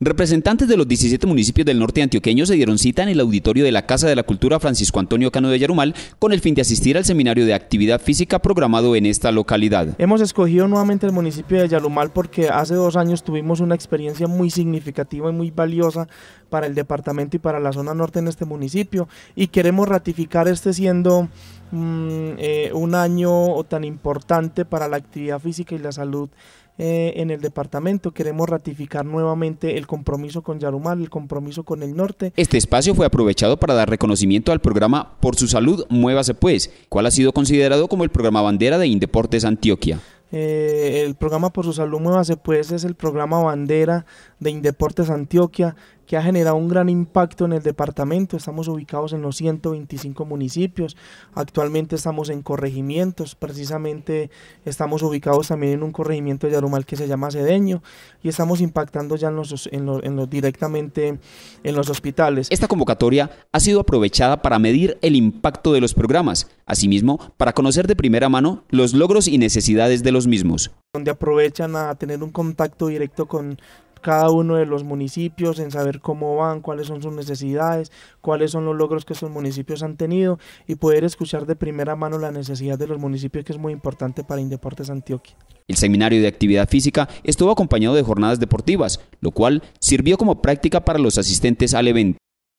Representantes de los 17 municipios del norte antioqueño se dieron cita en el auditorio de la Casa de la Cultura Francisco Antonio Cano de Yarumal con el fin de asistir al seminario de actividad física programado en esta localidad. Hemos escogido nuevamente el municipio de Yarumal porque hace dos años tuvimos una experiencia muy significativa y muy valiosa para el departamento y para la zona norte en este municipio y queremos ratificar este siendo Mm, eh, un año tan importante para la actividad física y la salud eh, en el departamento. Queremos ratificar nuevamente el compromiso con Yarumal, el compromiso con el norte. Este espacio fue aprovechado para dar reconocimiento al programa Por su salud, muévase pues, cuál ha sido considerado como el programa bandera de Indeportes Antioquia. Eh, el programa Por su Salud, Muévase Pues es el programa bandera de Indeportes Antioquia que ha generado un gran impacto en el departamento. Estamos ubicados en los 125 municipios. Actualmente estamos en corregimientos. Precisamente estamos ubicados también en un corregimiento de Yarumal que se llama Cedeño y estamos impactando ya en los, directamente en los hospitales. Esta convocatoria ha sido aprovechada para medir el impacto de los programas, asimismo para conocer de primera mano los logros y necesidades de los mismos. Donde aprovechan a tener un contacto directo con, cada uno de los municipios, en saber cómo van, cuáles son sus necesidades, cuáles son los logros que sus municipios han tenido y poder escuchar de primera mano la necesidad de los municipios que es muy importante para Indeportes Antioquia. El seminario de actividad física estuvo acompañado de jornadas deportivas, lo cual sirvió como práctica para los asistentes al evento.